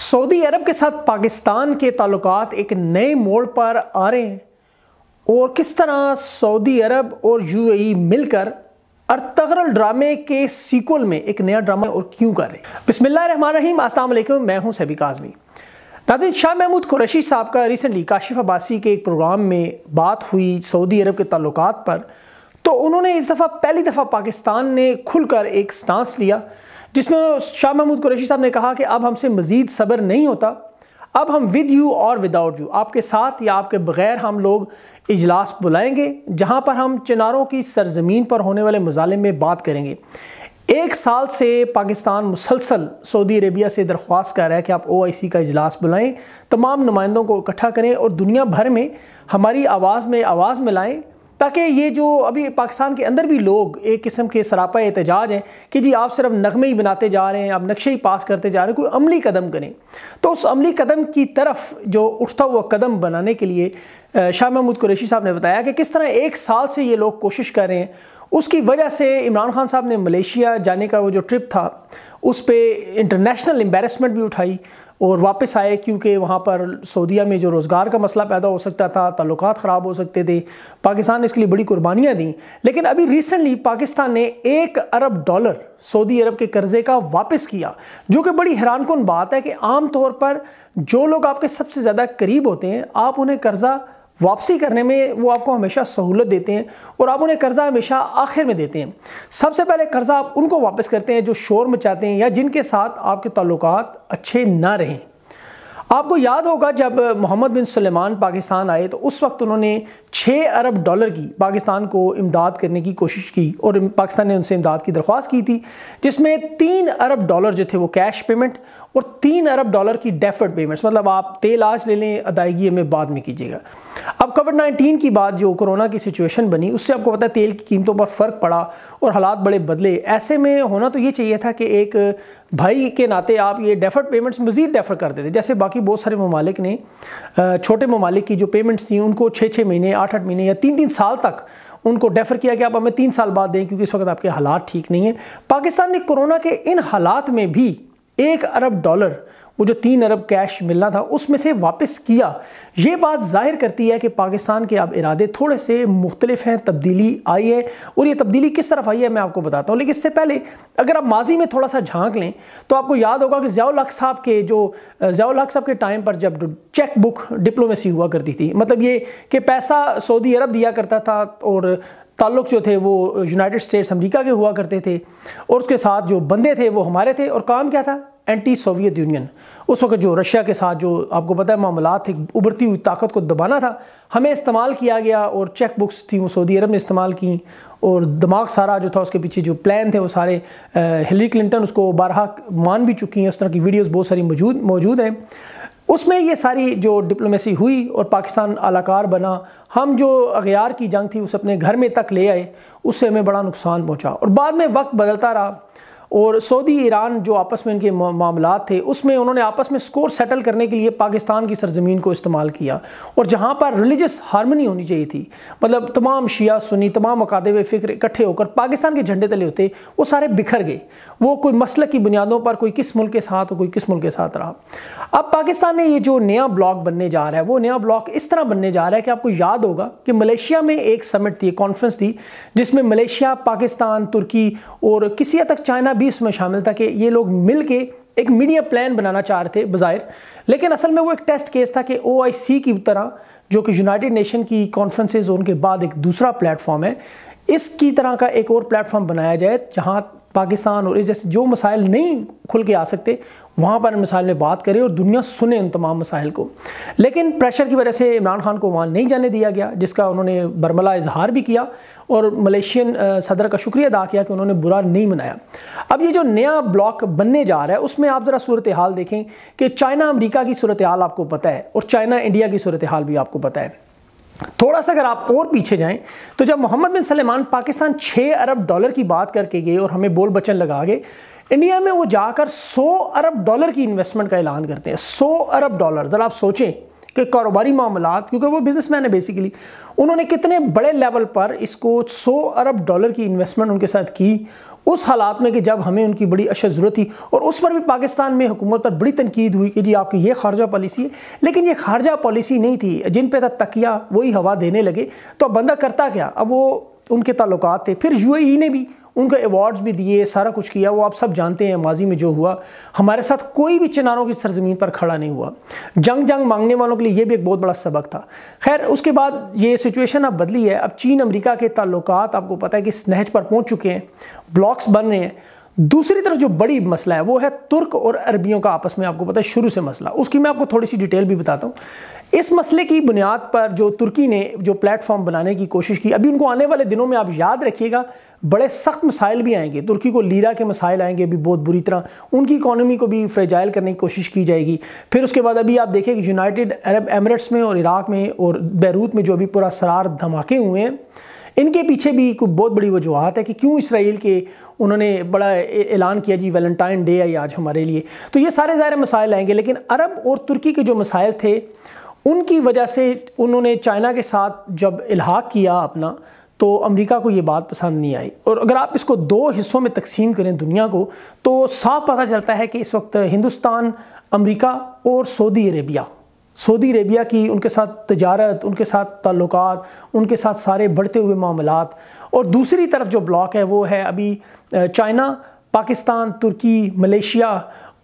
Saudi अरब के साथ पाकिस्तान के ताल्लुक एक नए मोड़ पर आ रहे हैं और किस तरह सऊदी अरब और यूएई मिलकर अरतगरल ड्रामे के सीक्वल में एक नया ड्रामा और क्यों कर रहे हैं बिसमीम असल मैं हूं सभी काजमी नाजिन शाह महमूद कुरैशी साहब का रिसेंटली काशिफ अब्बासी के एक प्रोग्राम में बात हुई सऊदी अरब के ताल्लुक पर तो उन्होंने इस दफ़ा पहली दफ़ा पाकिस्तान ने खुलकर एक स्टांस लिया जिसमें शाह महमूद कुरैशी साहब ने कहा कि अब हमसे मज़ीद सब्र नहीं होता अब हम विद यू और विदाउट यू आपके साथ या आपके बगैर हम लोग इजलास बुलाएंगे जहाँ पर हम चिनारों की सरजमीन पर होने वाले मजालिम में बात करेंगे एक साल से पाकिस्तान मुसलसल सऊदी अरेबिया से दरख्वास्त कर रहा है कि आप ओ आई सी का इजलास बुलाएं तमाम नुमाइंदों को इकट्ठा करें और दुनिया भर में हमारी आवाज़ में आवाज़ मिलाएं ताकि ये जो अभी पाकिस्तान के अंदर भी लोग एक किस्म के सरापा एहतजाज हैं कि जी आप सिर्फ नगमे ही बनाते जा रहे हैं आप नक्शे ही पास करते जा रहे हैं कोई अमली कदम करें तो उस अमली कदम की तरफ जो उठता हुआ कदम बनाने के लिए शाह महमूद कुरैशी साहब ने बताया कि किस तरह एक साल से ये लोग कोशिश कर रहे हैं उसकी वजह से इमरान खान साहब ने मलेशिया जाने का वो जो ट्रिप था उस पर इंटरनेशनल एम्बेरसमेंट भी उठाई और वापस आए क्योंकि वहाँ पर सऊदीया में जो रोज़गार का मसला पैदा हो सकता था ताल्लुक ख़राब हो सकते थे पाकिस्तान ने इसके लिए बड़ी कुर्बानियाँ दी लेकिन अभी रिसेंटली पाकिस्तान ने एक अरब डॉलर सऊदी अरब के कर्ज़े का वापस किया जो कि बड़ी हैरान कन बात है कि आम तौर पर जो लोग आपके सबसे ज़्यादा करीब होते हैं आप उन्हें कर्ज़ा वापसी करने में वो आपको हमेशा सहूलत देते हैं और आप उन्हें कर्ज़ा हमेशा आखिर में देते हैं सबसे पहले कर्ज़ा आप उनको वापस करते हैं जो शोर मचाते हैं या जिनके साथ आपके ताल्लुक अच्छे ना रहें आपको याद होगा जब मोहम्मद बिन सलेमान पाकिस्तान आए तो उस वक्त उन्होंने 6 अरब डॉलर की पाकिस्तान को इमदाद करने की कोशिश की और पाकिस्तान ने उनसे इमदाद की दरख्वास्त की थी जिसमें तीन अरब डॉलर जो थे वो कैश पेमेंट और तीन अरब डॉलर की डेफर्ड पेमेंट्स मतलब आप तेल आज ले लें अदायगी हमें बाद में कीजिएगा अब कोविड 19 की बात जो कोरोना की सिचुएशन बनी उससे आपको पता है तेल की कीमतों पर फ़र्क पड़ा और हालात बड़े बदले ऐसे में होना तो ये चाहिए था कि एक भाई के नाते आप ये डेफर्ड पेमेंट्स मज़ीद डेफर कर देते जैसे बाकी बहुत सारे ममालिक ने छोटे ममालिक की जो पेमेंट्स थी उनको छः छः महीने आठ आठ महीने या तीन तीन साल तक उनको डेफर किया कि आप हमें तीन साल बाद दें क्योंकि इस वक्त आपके हालात ठीक नहीं हैं पाकिस्तान ने कोरोना के इन हालात में भी एक अरब डॉलर वो जो तीन अरब कैश मिलना था उसमें से वापस किया ये बात जाहिर करती है कि पाकिस्तान के अब इरादे थोड़े से मुख्तलिफ हैं तब्दीली आई है और ये तब्दीली किस तरफ आई है मैं आपको बताता हूँ लेकिन इससे पहले अगर आप माजी में थोड़ा सा झांक लें तो आपको याद होगा कि ज़ियाउल हक साहब के जो ज़ियाउल हक साहब के टाइम पर जब चेक बुक डिप्लोमेसी हुआ करती थी मतलब ये कि पैसा सऊदी अरब दिया करता था और ताल्लुक जो थे वो यूनाइटेड स्टेट्स अमेरिका के हुआ करते थे और उसके साथ जो बंदे थे वो हमारे थे और काम क्या था एंटी सोवियत यूनियन उस वक्त जो रशिया के साथ जो आपको पता है मामला थे उभरती हुई ताकत को दबाना था हमें इस्तेमाल किया गया और चेक बुक्स थी वो सऊदी अरब ने इस्तेमाल की और दिमाग सारा जो था उसके पीछे जो प्लान थे वो सारे हिलरी क्लिंटन उसको बारहा मान भी चुकी हैं उस तरह की वीडियोज़ बहुत सारी मौजूद मौजूद हैं उसमें ये सारी जो डिप्लोमेसी हुई और पाकिस्तान आलाकार बना हम जो अगैार की जंग थी उसे अपने घर में तक ले आए उससे हमें बड़ा नुकसान पहुंचा और बाद में वक्त बदलता रहा और सऊदी ईरान जो आपस में इनके मामला थे उसमें उन्होंने आपस में स्कोर सेटल करने के लिए पाकिस्तान की सरजमीन को इस्तेमाल किया और जहाँ पर रिलीजस हारमनी होनी चाहिए थी मतलब तमाम शिया सुनी तमाम अकादब फ़िक्र इकट्ठे होकर पाकिस्तान के झंडे तले होते वो सारे बिखर गए वो कोई मसल की बुनियादों पर कोई किस मुल्क के साथ कोई किस मुल्क के साथ रहा अब पाकिस्तान में ये जो नया ब्लॉक बनने जा रहा है वो नया ब्लॉक इस तरह बनने जा रहा है कि आपको याद होगा कि मलेशिया में एक समिट थी कॉन्फ्रेंस थी जिसमें मलेशिया पाकिस्तान तुर्की और किसी हद तक चाइना भी इसमें शामिल था कि ये लोग मिल के एक मीडिया प्लान बनाना चाह रहे थे बाहर लेकिन असल में वो एक टेस्ट केस था कि ओ की तरह जो कि यूनाइटेड नेशन की कॉन्फ्रेंसेज उनके बाद एक दूसरा प्लेटफॉर्म है इसकी तरह का एक और प्लेटफॉर्म बनाया जाए जहाँ पाकिस्तान और इस जैसे जो मसाइल नहीं खुल के आ सकते वहाँ पर मिसाइल में बात करें और दुनिया सुने उन तमाम मसाइल को लेकिन प्रेशर की वजह से इमरान खान को वहाँ नहीं जाने दिया गया जिसका उन्होंने बर्मला इजहार भी किया और मलेशियन सदर का शुक्रिया अदा किया कि उन्होंने बुरा नहीं मनाया अब ये जो नया ब्लॉक बनने जा रहा है उसमें आप ज़रा सूरत हाल देखें कि चाइना अमरीका की सूरत हाल आपको पता है और चाइना इंडिया की सूरत हाल भी आपको पता है थोड़ा सा अगर आप और पीछे जाएं तो जब मोहम्मद बिन सलेमान पाकिस्तान 6 अरब डॉलर की बात करके गए और हमें बोल बचन लगा गए इंडिया में वो जाकर 100 अरब डॉलर की इन्वेस्टमेंट का ऐलान करते हैं 100 अरब डॉलर ज़रा आप सोचें के कारोबारी मामला क्योंकि वो बिजनेसमैन है बेसिकली उन्होंने कितने बड़े लेवल पर इसको सौ अरब डॉलर की इन्वेस्टमेंट उनके साथ की उस हालात में कि जब हमें उनकी बड़ी अशद ज़रूरत थी और उस पर भी पाकिस्तान में हुकूमत पर बड़ी तनकीद हुई कि जी आपकी ये खारजा पॉलिसी है लेकिन ये खारजा पॉलिसी नहीं थी जिन पे था तकिया वही हवा देने लगे तो बंदा करता क्या अब वो उनके ताल्लुक थे फिर यू e ने भी उनको अवार्ड्स भी दिए सारा कुछ किया वो आप सब जानते हैं माजी में जो हुआ हमारे साथ कोई भी चिनारों की सरजमीन पर खड़ा नहीं हुआ जंग जंग मांगने वालों के लिए ये भी एक बहुत बड़ा सबक था खैर उसके बाद ये सिचुएशन अब बदली है अब चीन अमरीका के ताल्लुक आपको पता है कि स्नहज पर पहुँच चुके हैं ब्लॉक्स बन रहे हैं दूसरी तरफ जो बड़ी मसला है वो है तुर्क और अरबियों का आपस में आपको पता है शुरू से मसला उसकी मैं आपको थोड़ी सी डिटेल भी बताता हूँ इस मसले की बुनियाद पर जो तुर्की ने जो प्लेटफॉर्म बनाने की कोशिश की अभी उनको आने वाले दिनों में आप याद रखिएगा बड़े सख्त मसाइल भी आएंगे तुर्की को लीरा के मसाइल आएंगे अभी बहुत बुरी तरह उनकी इकानमी को भी फ्रेजाइल करने की कोशिश की जाएगी फिर उसके बाद अभी आप देखें कि यूनाइटेड अरब एमरेट्स में और इराक़ में और बैरूत में जो अभी पूरा सरार धमाके हुए हैं इनके पीछे भी कोई बहुत बड़ी वजूहत है कि क्यों इसराइल के उन्होंने बड़ा ऐलान किया जी वैलेंटाइन डे आई आज हमारे लिए तो ये सारे ज़ाहिर मसाइल आएंगे लेकिन अरब और तुर्की के जो मसाइल थे उनकी वजह से उन्होंने चाइना के साथ जब इलाहा किया अपना तो अमेरिका को ये बात पसंद नहीं आई और अगर आप इसको दो हिस्सों में तकसीम करें दुनिया को तो साफ पता चलता है कि इस वक्त हिंदुस्तान अमेरिका और सऊदी अरेबिया सऊदी अरेबिया की उनके साथ तजारत उनके साथ ताल्लुक उनके साथ सारे बढ़ते हुए मामला और दूसरी तरफ जो ब्लॉक है वो है अभी चाइना पाकिस्तान तुर्की मलेशिया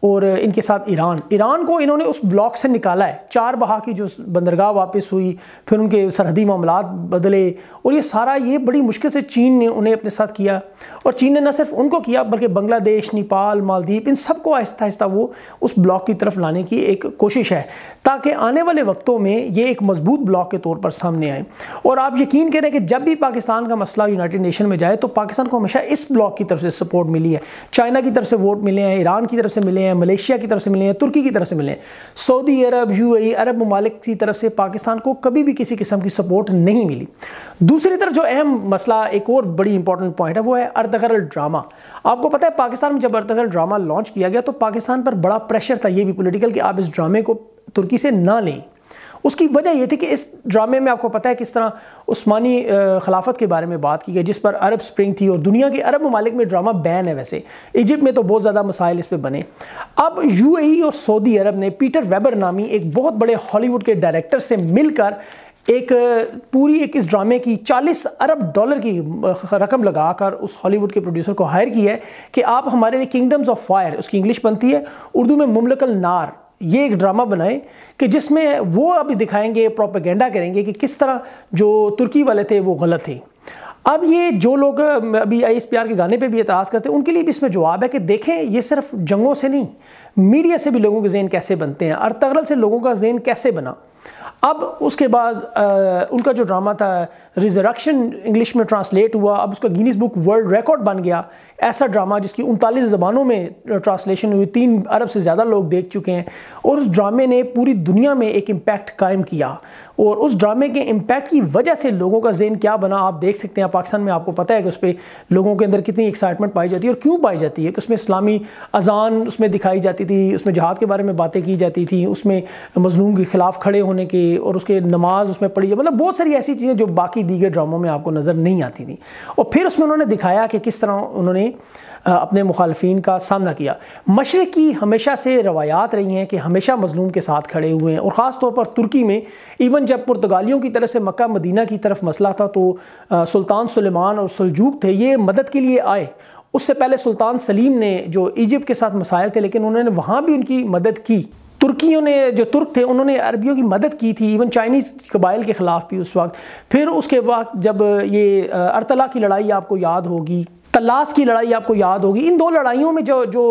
और इनके साथ ईरान ईरान को इन्होंने उस ब्लॉक से निकाला है चार बहा की जो बंदरगाह वापस हुई फिर उनके सरहदी मामला बदले और ये सारा ये बड़ी मुश्किल से चीन ने उन्हें अपने साथ किया और चीन ने न सिर्फ उनको किया बल्कि बांग्लादेश नेपाल मालदीप इन सबको आहिस्ता आहिस्ता वो उस ब्लॉक की तरफ लाने की एक कोशिश है ताकि आने वाले वक्तों में ये एक मजबूत ब्लॉक के तौर पर सामने आए और आप यकीन करें कि जब भी पाकिस्तान का मसला यूनाइटेड नेशन में जाए तो पाकिस्तान को हमेशा इस ब्लॉक की तरफ से सपोर्ट मिली है चाइना की तरफ से वोट मिले हैं ईरान की तरफ से मिले हैं हैं मलेशिया की तरफ से मिले हैं तुर्की की तरफ से मिले हैं सऊदी अरब यू अरब ममालिक की तरफ से पाकिस्तान को कभी भी किसी किस्म की सपोर्ट नहीं मिली दूसरी तरफ जो अहम मसला एक और बड़ी इंपॉर्टेंट पॉइंट है वो है अर्तगरल ड्रामा आपको पता है पाकिस्तान में जब अर्तगरल ड्रामा लॉन्च किया गया तो पाकिस्तान पर बड़ा प्रेशर था ये भी पोलिटिकल कि आप इस ड्रामे को तुर्की से ना लें उसकी वजह यह थी कि इस ड्रामे में आपको पता है किस तरह उस्मानी खिलाफत के बारे में बात की गई जिस पर अरब स्प्रिंग थी और दुनिया के अरब ममालिक में ड्रामा बैन है वैसे इजिप्ट में तो बहुत ज़्यादा मसाइल इस पर बने अब यू और सऊदी अरब ने पीटर वेबर नामी एक बहुत बड़े हॉलीवुड के डायरेक्टर से मिलकर एक पूरी एक इस ड्रामे की 40 अरब डॉलर की रकम लगाकर उस हॉलीवुड के प्रोड्यूसर को हायर किया है कि आप हमारे लिए किंगडम्स ऑफ फायर उसकी इंग्लिश बनती है उर्दू में मुमलकल नार ये एक ड्रामा बनाएं कि जिसमें वो अभी दिखाएंगे प्रोपेगेंडा करेंगे कि किस तरह जो तुर्की वाले थे वो गलत थे अब ये जो लोग अभी आई के गाने पे भी एतराज़ करते हैं उनके लिए भी इसमें जवाब है कि देखें ये सिर्फ जंगों से नहीं मीडिया से भी लोगों के जेन कैसे बनते हैं और तगरल से लोगों का जेन कैसे बना अब उसके बाद उनका जो ड्रामा था रिजरक्शन इंग्लिश में ट्रांसलेट हुआ अब उसका गिनीज बुक वर्ल्ड रिकॉर्ड बन गया ऐसा ड्रामा जिसकी उनतालीस ज़बानों में ट्रांसलेशन हुई तीन अरब से ज़्यादा लोग देख चुके हैं और उस ड्रामे ने पूरी दुनिया में एक इम्पैक्ट कायम किया और उस ड्रामे के इम्पैक्ट की वजह से लोगों का जेन क्या बना आप देख सकते हैं पाकिस्तान में आपको पता है कि उस पर लोगों के अंदर कितनी एक्साइटमेंट पाई जाती है और क्यों पाई जाती है कि उसमें इस्लामी अजान उसमें दिखाई जाती थी उसमें जहाद के बारे में बातें की जाती थी उसमें मजलूम के ख़िलाफ़ खड़े होने के पढ़ी और उसके नमाज उसमें पढ़ी मतलब बहुत सारी ऐसी चीज़ें जो बाकी दीगर ड्रामों में आपको नज़र नहीं आती थी और फिर उसमें उन्होंने दिखाया कि किस तरह उन्होंने अपने मुखालफन का सामना किया मशरक़ की हमेशा से रवायात रही हैं कि हमेशा मजलूम के साथ खड़े हुए हैं और ख़ास तौर पर तुर्की में इवन जब पुर्तगालियों की तरफ से मक्का मदीना की तरफ मसला था तो सुल्तान सलेमान और सुलजूक थे ये मदद के लिए आए उससे पहले सुल्तान सलीम ने जो इजिप्ट के साथ मसायल थे लेकिन उन्होंने वहाँ भी उनकी मदद की तुर्कियों ने जो तुर्क थे उन्होंने अरबियों की मदद की थी इवन चाइनीज़ कबाइल के ख़िलाफ़ भी उस वक्त फिर उसके बाद जब ये अरतला की लड़ाई आपको याद होगी तलाश की लड़ाई आपको याद होगी इन दो लड़ाइयों में जो जो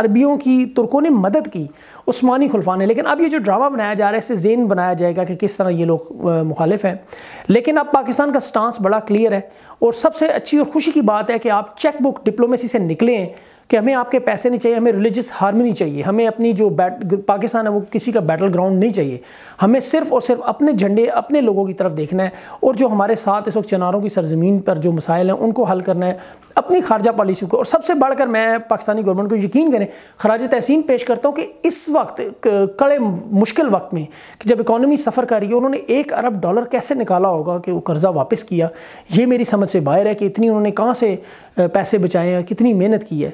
अरबियों की तुर्कों ने मदद की उस्मानी खुलफा ने लेकिन अब ये जो ड्रामा बनाया जा रहा है इसे जेन बनाया जाएगा कि किस तरह ये लोग मुखालिफ हैं लेकिन अब पाकिस्तान का स्टांस बड़ा क्लियर है और सबसे अच्छी और खुशी की बात है कि आप चेक बुक डिप्लोमेसी से निकले हैं कि हमें आपके पैसे नहीं चाहिए हमें रिलीजियस हारमनी चाहिए हमें अपनी जो बैट पाकिस्तान है वो किसी का बैटल ग्राउंड नहीं चाहिए हमें सिर्फ और सिर्फ अपने झंडे अपने लोगों की तरफ देखना है और जो हमारे साथ इस वक्त चनारों की सरजमीन पर जो मसाइल हैं उनको हल करना करना है अपनी खारजा पॉलिसी को और सबसे बढ़कर मैं पाकिस्तानी गवर्नमेंट को यकीन करें खराज तहसीन पेश करता हूँ कि इस वक्त कड़े मुश्किल वक्त में कि जब इकानमी सफ़र कर रही है उन्होंने एक अरब डॉलर कैसे निकाला होगा कि वो कर्ज़ा वापस किया ये मेरी समझ से बाहर है कि इतनी उन्होंने कहाँ से पैसे बचाए हैं कितनी मेहनत की है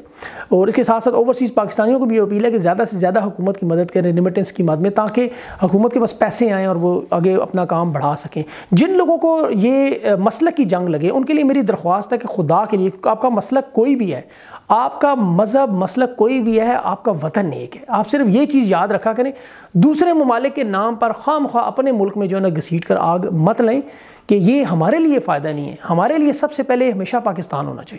और इसके साथ साथ ओवरसीज़ पाकिस्तानियों को भी अपील है कि ज़्यादा से ज़्यादा हुकूमत की मदद करें रिमिटेंस की मदद में ताकि हुकूमत के पास पैसे आएँ और वो आगे अपना काम बढ़ा सकें जिन लोगों को ये मसल की जंग लगे उनके लिए मेरी दरख्वास्त है कि खुदा खुदा के लिए आपका मसलक कोई भी है आपका मज़हब मसलक कोई भी है आपका वतन एक है आप सिर्फ ये चीज़ याद रखा करें दूसरे ममालिक के नाम पर खाम खा अपने मुल्क में जो है ना घसीट कर आग मत लें कि ये हमारे लिए फ़ायदा नहीं है हमारे लिए सबसे पहले हमेशा पाकिस्तान होना चाहिए